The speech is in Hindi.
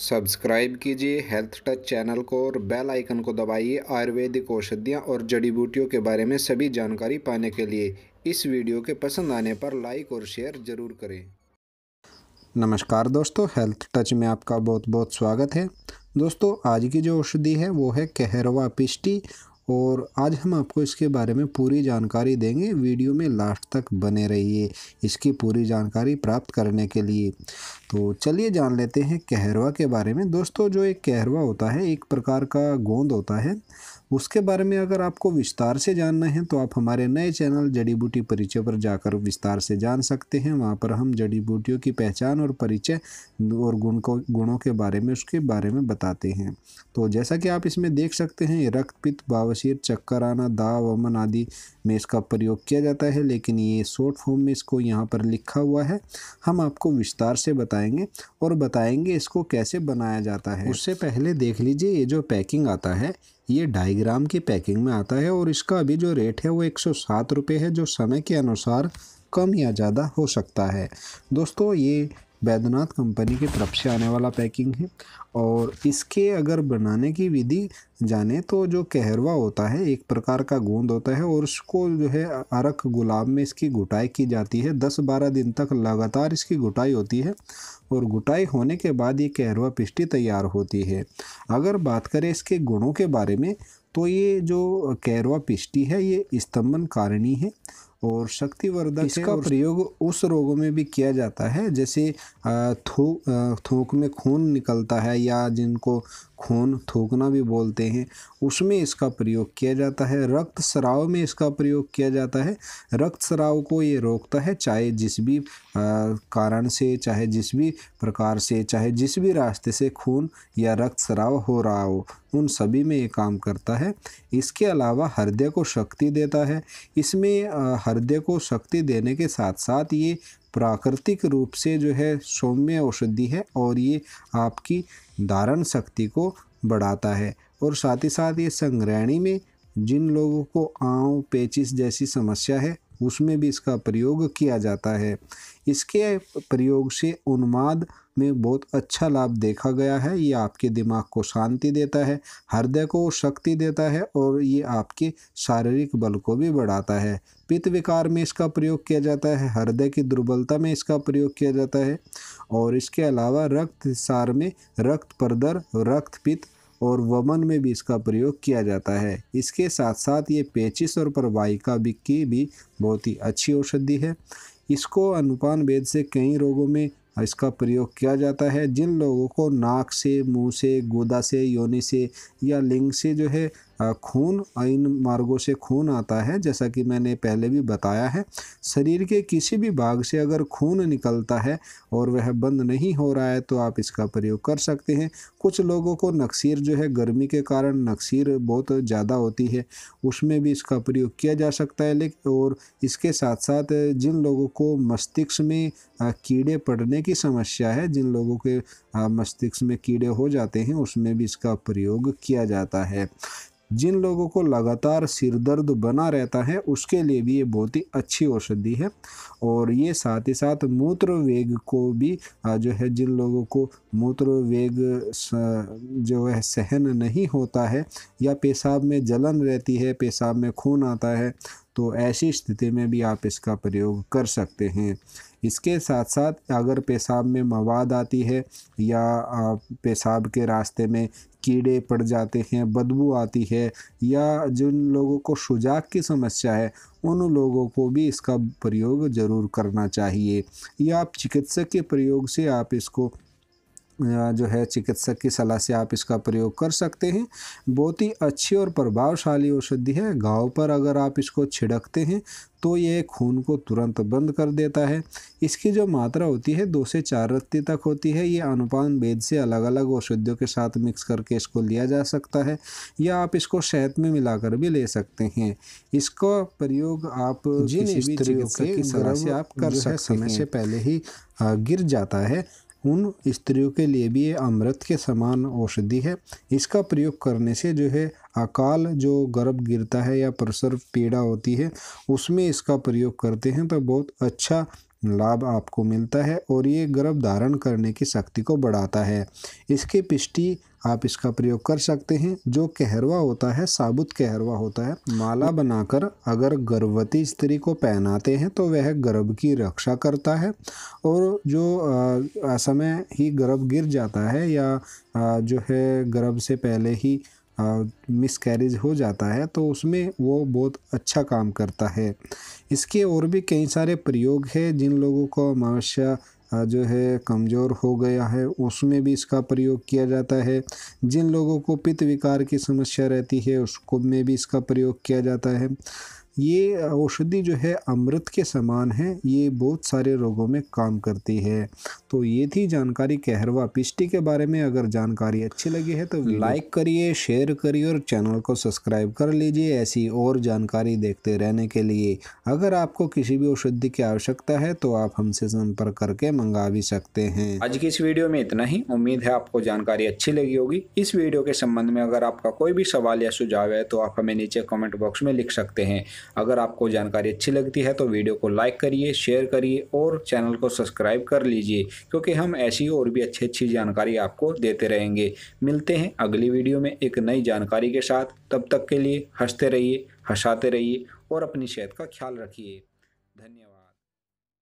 सब्सक्राइब कीजिए हेल्थ टच चैनल को और बेल आइकन को दबाइए आयुर्वेदिक औषधियाँ और जड़ी बूटियों के बारे में सभी जानकारी पाने के लिए इस वीडियो के पसंद आने पर लाइक और शेयर ज़रूर करें नमस्कार दोस्तों हेल्थ टच में आपका बहुत बहुत स्वागत है दोस्तों आज की जो औषधि है वो है कहरवा पिष्टी और आज हम आपको इसके बारे में पूरी जानकारी देंगे वीडियो में लास्ट तक बने रहिए इसकी पूरी जानकारी प्राप्त करने के लिए तो चलिए जान लेते हैं कहरवा के बारे में दोस्तों जो एक कहरवा होता है एक प्रकार का गोंद होता है उसके बारे में अगर आपको विस्तार से जानना है तो आप हमारे नए चैनल जड़ी बूटी परिचय पर जाकर विस्तार से जान सकते हैं वहाँ पर हम जड़ी बूटियों की पहचान और परिचय और गुण को गुणों के बारे में उसके बारे में बताते हैं तो जैसा कि आप इसमें देख सकते हैं रक्तपित्त बावशीर चक्कर आना दाव अमन आदि में इसका प्रयोग किया जाता है लेकिन ये शॉर्ट फॉर्म में इसको यहाँ पर लिखा हुआ है हम आपको विस्तार से बता बताएंगे और बताएंगे इसको कैसे बनाया जाता है उससे पहले देख लीजिए ये जो पैकिंग आता है ये ढाई ग्राम की पैकिंग में आता है और इसका अभी जो रेट है वो एक सौ है जो समय के अनुसार कम या ज़्यादा हो सकता है दोस्तों ये बैद्यनाथ कंपनी की तरफ से आने वाला पैकिंग है और इसके अगर बनाने की विधि जाने तो जो कहरवा होता है एक प्रकार का गोंद होता है और उसको जो है अरक गुलाब में इसकी गुटाई की जाती है दस बारह दिन तक लगातार इसकी गुटाई होती है और गुटाई होने के बाद ये कहरवा पिष्टी तैयार होती है अगर बात करें इसके गुणों के बारे में तो ये जो कैरवा पिष्टी है ये स्तंभन कारिणी है और शक्तिवर्धक इसका प्रयोग उस रोगों में भी किया जाता है जैसे थू थूक में खून निकलता है या जिनको खून थूकना भी बोलते हैं उसमें इसका प्रयोग किया जाता है रक्त स्राव में इसका प्रयोग किया जाता है रक्त स्राव को ये रोकता है चाहे जिस भी कारण से चाहे जिस भी प्रकार से चाहे जिस भी रास्ते से खून या रक्त स्राव हो रहा हो उन सभी में ये काम करता है इसके अलावा हृदय को शक्ति देता है इसमें हृदय को शक्ति देने के साथ साथ ये प्राकृतिक रूप से जो है सौम्य औषधि है और ये आपकी धारण शक्ति को बढ़ाता है और साथ ही साथ ये संग्रहणी में जिन लोगों को आँव पेचिस जैसी समस्या है उसमें भी इसका प्रयोग किया जाता है इसके प्रयोग से उन्माद में बहुत अच्छा लाभ देखा गया है ये आपके दिमाग को शांति देता है हृदय को शक्ति देता है और ये आपके शारीरिक बल को भी बढ़ाता है पित्त विकार में इसका प्रयोग किया जाता है हृदय की दुर्बलता में इसका प्रयोग किया जाता है और इसके अलावा रक्त सार में रक्त प्रदर रक्त पित्त और वमन में भी इसका प्रयोग किया जाता है इसके साथ साथ ये पेचिस और प्रवाहिका भी की भी बहुत ही अच्छी औषधि है इसको अनुपान वेद से कई रोगों में इसका प्रयोग किया जाता है जिन लोगों को नाक से मुंह से गोदा से योनि से या लिंग से जो है खून इन मार्गों से खून आता है जैसा कि मैंने पहले भी बताया है शरीर के किसी भी भाग से अगर खून निकलता है और वह बंद नहीं हो रहा है तो आप इसका प्रयोग कर सकते हैं कुछ लोगों को नक्सीर जो है गर्मी के कारण नक्सीर बहुत ज़्यादा होती है उसमें भी इसका प्रयोग किया जा सकता है लेकिन और इसके साथ साथ जिन लोगों को मस्तिष्क में कीड़े पड़ने की समस्या है जिन लोगों के मस्तिष्क में कीड़े हो जाते हैं उसमें भी इसका प्रयोग किया जाता है जिन लोगों को लगातार सिर दर्द बना रहता है उसके लिए भी ये बहुत ही अच्छी औषधि है और ये साथ ही साथ मूत्र वेग को भी जो है जिन लोगों को मूत्र वेग जो है सहन नहीं होता है या पेशाब में जलन रहती है पेशाब में खून आता है तो ऐसी स्थिति में भी आप इसका प्रयोग कर सकते हैं इसके साथ साथ अगर पेशाब में मवाद आती है या पेशाब के रास्ते में कीड़े पड़ जाते हैं बदबू आती है या जिन लोगों को सुजाक की समस्या है उन लोगों को भी इसका प्रयोग ज़रूर करना चाहिए या आप चिकित्सक के प्रयोग से आप इसको जो है चिकित्सक की सलाह से आप इसका प्रयोग कर सकते हैं बहुत ही अच्छी और प्रभावशाली औषधि है घाव पर अगर आप इसको छिड़कते हैं तो ये खून को तुरंत बंद कर देता है इसकी जो मात्रा होती है दो से चार रत्ती तक होती है ये अनुपान वेद से अलग अलग औषधियों के साथ मिक्स करके इसको लिया जा सकता है या आप इसको शहद में मिलाकर भी ले सकते हैं इसका प्रयोग आप जिन भी के की सलाह से आप कर सकते समय से पहले ही गिर जाता है उन स्त्रियों के लिए भी ये अमृत के समान औषधि है इसका प्रयोग करने से जो है अकाल जो गर्भ गिरता है या प्रसर्व पीड़ा होती है उसमें इसका प्रयोग करते हैं तो बहुत अच्छा लाभ आपको मिलता है और ये गर्भ धारण करने की शक्ति को बढ़ाता है इसके पिष्टी आप इसका प्रयोग कर सकते हैं जो कहरवा होता है साबुत कहरवा होता है माला बनाकर अगर गर्भवती स्त्री को पहनाते हैं तो वह गर्भ की रक्षा करता है और जो समय ही गर्भ गिर जाता है या आ, जो है गर्भ से पहले ही मिसकैरेज हो जाता है तो उसमें वो बहुत अच्छा काम करता है इसके और भी कई सारे प्रयोग है जिन लोगों को अमावस्या जो है कमज़ोर हो गया है उसमें भी इसका प्रयोग किया जाता है जिन लोगों को पित्त विकार की समस्या रहती है उसको में भी इसका प्रयोग किया जाता है ये औषधि जो है अमृत के समान है ये बहुत सारे रोगों में काम करती है तो ये थी जानकारी कहरवा पिष्टी के बारे में अगर जानकारी अच्छी लगी है तो लाइक करिए शेयर करिए और चैनल को सब्सक्राइब कर लीजिए ऐसी और जानकारी देखते रहने के लिए अगर आपको किसी भी औषधि की आवश्यकता है तो आप हमसे संपर्क करके मंगा भी सकते हैं आज की इस वीडियो में इतना ही उम्मीद है आपको जानकारी अच्छी लगी होगी इस वीडियो के संबंध में अगर आपका कोई भी सवाल या सुझाव है तो आप हमें नीचे कॉमेंट बॉक्स में लिख सकते हैं अगर आपको जानकारी अच्छी लगती है तो वीडियो को लाइक करिए शेयर करिए और चैनल को सब्सक्राइब कर लीजिए क्योंकि हम ऐसी और भी अच्छी अच्छी जानकारी आपको देते रहेंगे मिलते हैं अगली वीडियो में एक नई जानकारी के साथ तब तक के लिए हंसते रहिए हंसाते रहिए और अपनी सेहत का ख्याल रखिए धन्यवाद